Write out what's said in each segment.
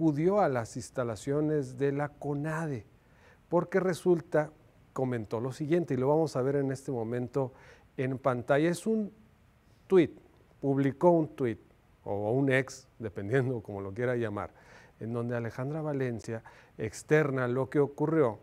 acudió a las instalaciones de la CONADE, porque resulta, comentó lo siguiente, y lo vamos a ver en este momento en pantalla, es un tweet publicó un tweet o un ex, dependiendo como lo quiera llamar, en donde Alejandra Valencia externa lo que ocurrió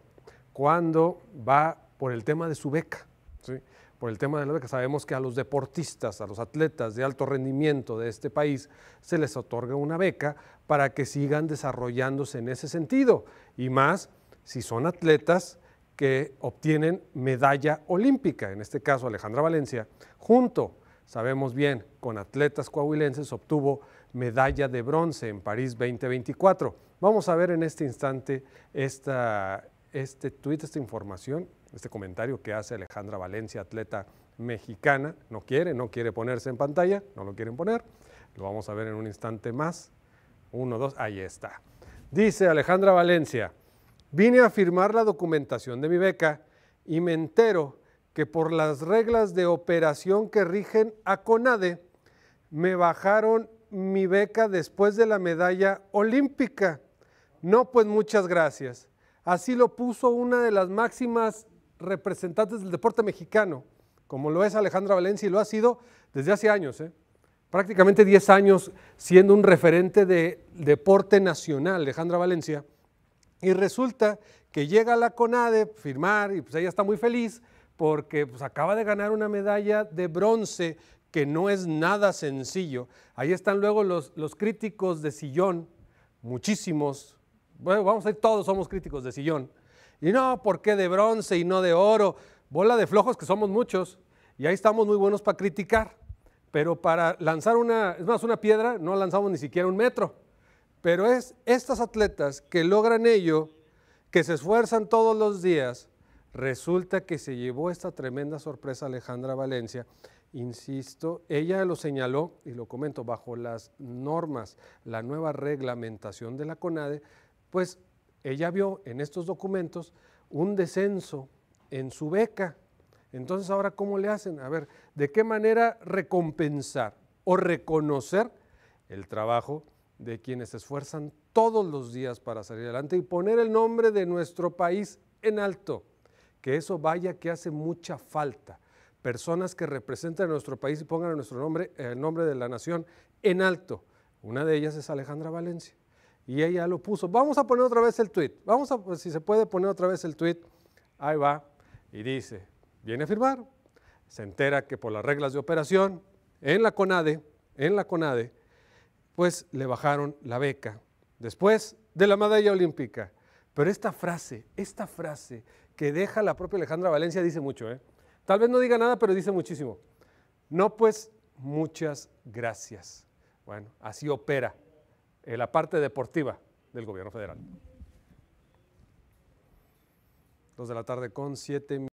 cuando va por el tema de su beca. ¿sí? por el tema de la beca. Sabemos que a los deportistas, a los atletas de alto rendimiento de este país, se les otorga una beca para que sigan desarrollándose en ese sentido. Y más si son atletas que obtienen medalla olímpica, en este caso Alejandra Valencia, junto, sabemos bien, con atletas coahuilenses obtuvo medalla de bronce en París 2024. Vamos a ver en este instante esta, este tuit, esta información este comentario que hace Alejandra Valencia, atleta mexicana. No quiere, no quiere ponerse en pantalla, no lo quieren poner. Lo vamos a ver en un instante más. Uno, dos, ahí está. Dice Alejandra Valencia, vine a firmar la documentación de mi beca y me entero que por las reglas de operación que rigen a CONADE, me bajaron mi beca después de la medalla olímpica. No, pues muchas gracias. Así lo puso una de las máximas representantes del deporte mexicano, como lo es Alejandra Valencia y lo ha sido desde hace años, ¿eh? prácticamente 10 años siendo un referente de deporte nacional, Alejandra Valencia, y resulta que llega a la CONADE firmar y pues ella está muy feliz porque pues, acaba de ganar una medalla de bronce que no es nada sencillo. Ahí están luego los, los críticos de sillón, muchísimos, bueno, vamos a ir todos somos críticos de sillón, y no, ¿por qué de bronce y no de oro? Bola de flojos que somos muchos y ahí estamos muy buenos para criticar, pero para lanzar una, es más, una piedra no lanzamos ni siquiera un metro. Pero es estas atletas que logran ello, que se esfuerzan todos los días, resulta que se llevó esta tremenda sorpresa Alejandra Valencia insisto, ella lo señaló, y lo comento, bajo las normas, la nueva reglamentación de la CONADE, pues ella vio en estos documentos un descenso en su beca. Entonces ahora, ¿cómo le hacen? A ver, ¿de qué manera recompensar o reconocer el trabajo de quienes se esfuerzan todos los días para salir adelante y poner el nombre de nuestro país en alto? Que eso vaya que hace mucha falta personas que representan a nuestro país y pongan nuestro nombre, el nombre de la nación en alto. Una de ellas es Alejandra Valencia. Y ella lo puso. Vamos a poner otra vez el tweet. Vamos a, pues, si se puede poner otra vez el tweet. Ahí va. Y dice, viene a firmar. Se entera que por las reglas de operación en la CONADE, en la CONADE, pues le bajaron la beca después de la medalla olímpica. Pero esta frase, esta frase que deja la propia Alejandra Valencia dice mucho, ¿eh? Tal vez no diga nada, pero dice muchísimo. No, pues muchas gracias. Bueno, así opera en eh, la parte deportiva del gobierno federal. Dos de la tarde con siete